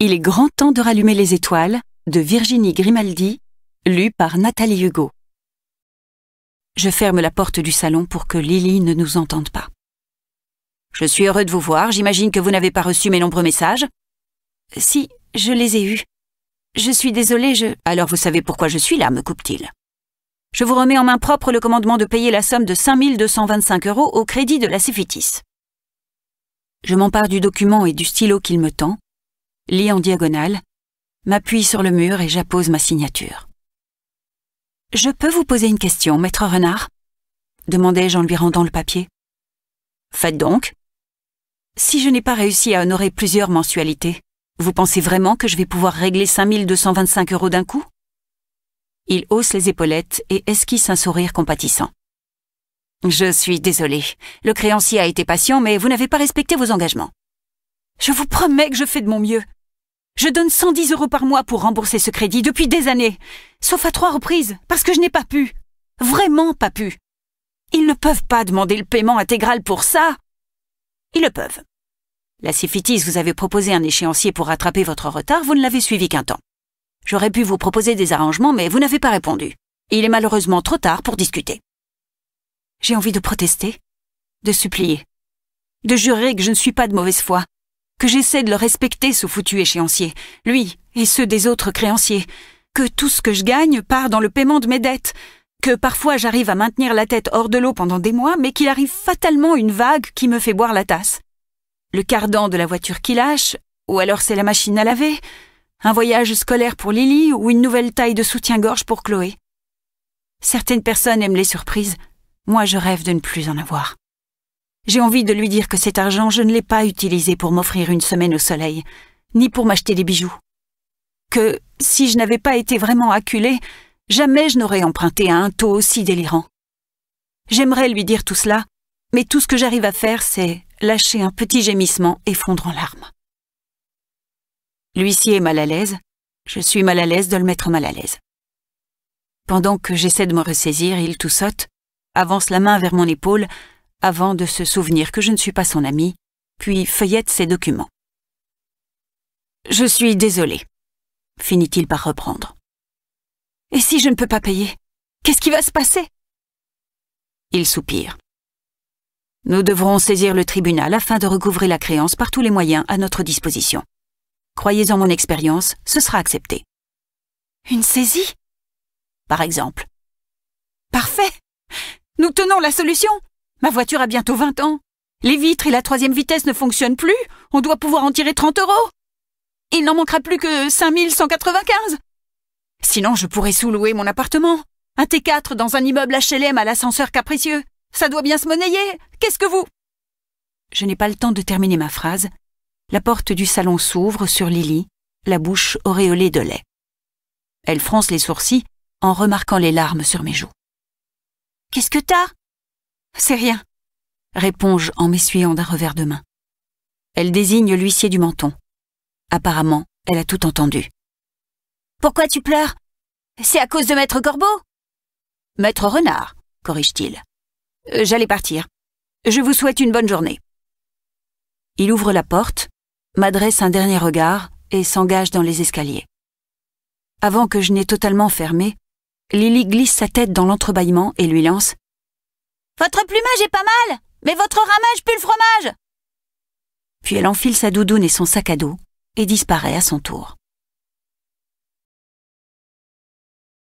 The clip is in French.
Il est grand temps de rallumer les étoiles de Virginie Grimaldi, lu par Nathalie Hugo. Je ferme la porte du salon pour que Lily ne nous entende pas. Je suis heureux de vous voir, j'imagine que vous n'avez pas reçu mes nombreux messages. Si, je les ai eus. Je suis désolée, je... Alors vous savez pourquoi je suis là, me coupe-t-il. Je vous remets en main propre le commandement de payer la somme de 5225 euros au crédit de la Céphitis. Je m'empare du document et du stylo qu'il me tend, lit en diagonale, m'appuie sur le mur et j'appose ma signature. Je peux vous poser une question, maître Renard demandai-je en lui rendant le papier. Faites donc. Si je n'ai pas réussi à honorer plusieurs mensualités, vous pensez vraiment que je vais pouvoir régler 5225 euros d'un coup Il hausse les épaulettes et esquisse un sourire compatissant. Je suis désolé. Le créancier a été patient, mais vous n'avez pas respecté vos engagements. Je vous promets que je fais de mon mieux. Je donne 110 euros par mois pour rembourser ce crédit depuis des années, sauf à trois reprises, parce que je n'ai pas pu. Vraiment pas pu. Ils ne peuvent pas demander le paiement intégral pour ça. Ils le peuvent. La Cifitis vous avait proposé un échéancier pour rattraper votre retard, vous ne l'avez suivi qu'un temps. J'aurais pu vous proposer des arrangements, mais vous n'avez pas répondu. Il est malheureusement trop tard pour discuter. J'ai envie de protester, de supplier, de jurer que je ne suis pas de mauvaise foi, que j'essaie de le respecter, ce foutu échéancier, lui et ceux des autres créanciers, que tout ce que je gagne part dans le paiement de mes dettes, que parfois j'arrive à maintenir la tête hors de l'eau pendant des mois, mais qu'il arrive fatalement une vague qui me fait boire la tasse. Le cardan de la voiture qui lâche, ou alors c'est la machine à laver, un voyage scolaire pour Lily ou une nouvelle taille de soutien-gorge pour Chloé. Certaines personnes aiment les surprises, moi je rêve de ne plus en avoir. J'ai envie de lui dire que cet argent, je ne l'ai pas utilisé pour m'offrir une semaine au soleil, ni pour m'acheter des bijoux. Que, si je n'avais pas été vraiment acculée, jamais je n'aurais emprunté à un taux aussi délirant. J'aimerais lui dire tout cela, mais tout ce que j'arrive à faire, c'est lâcher un petit gémissement et fondre en larmes. L'huissier est mal à l'aise, je suis mal à l'aise de le mettre mal à l'aise. Pendant que j'essaie de me ressaisir, il tout avance la main vers mon épaule, avant de se souvenir que je ne suis pas son ami, puis feuillette ses documents. Je suis désolé, finit-il par reprendre. Et si je ne peux pas payer Qu'est-ce qui va se passer Il soupire. Nous devrons saisir le tribunal afin de recouvrer la créance par tous les moyens à notre disposition. Croyez en mon expérience, ce sera accepté. Une saisie Par exemple. Parfait Nous tenons la solution Ma voiture a bientôt 20 ans. Les vitres et la troisième vitesse ne fonctionnent plus. On doit pouvoir en tirer 30 euros. Il n'en manquera plus que 5195. Sinon, je pourrais sous-louer mon appartement. Un T4 dans un immeuble HLM à l'ascenseur capricieux. Ça doit bien se monnayer. Qu'est-ce que vous Je n'ai pas le temps de terminer ma phrase. La porte du salon s'ouvre sur Lily, la bouche auréolée de lait. Elle fronce les sourcils en remarquant les larmes sur mes joues. Qu'est-ce que t'as c'est rien, réponds-je en m'essuyant d'un revers de main. Elle désigne l'huissier du menton. Apparemment, elle a tout entendu. Pourquoi tu pleures C'est à cause de Maître Corbeau Maître Renard, corrige-t-il. Euh, j'allais partir. Je vous souhaite une bonne journée. Il ouvre la porte, m'adresse un dernier regard et s'engage dans les escaliers. Avant que je n'aie totalement fermé, Lily glisse sa tête dans l'entrebâillement et lui lance votre plumage est pas mal, mais votre ramage pue le fromage. Puis elle enfile sa doudoune et son sac à dos et disparaît à son tour.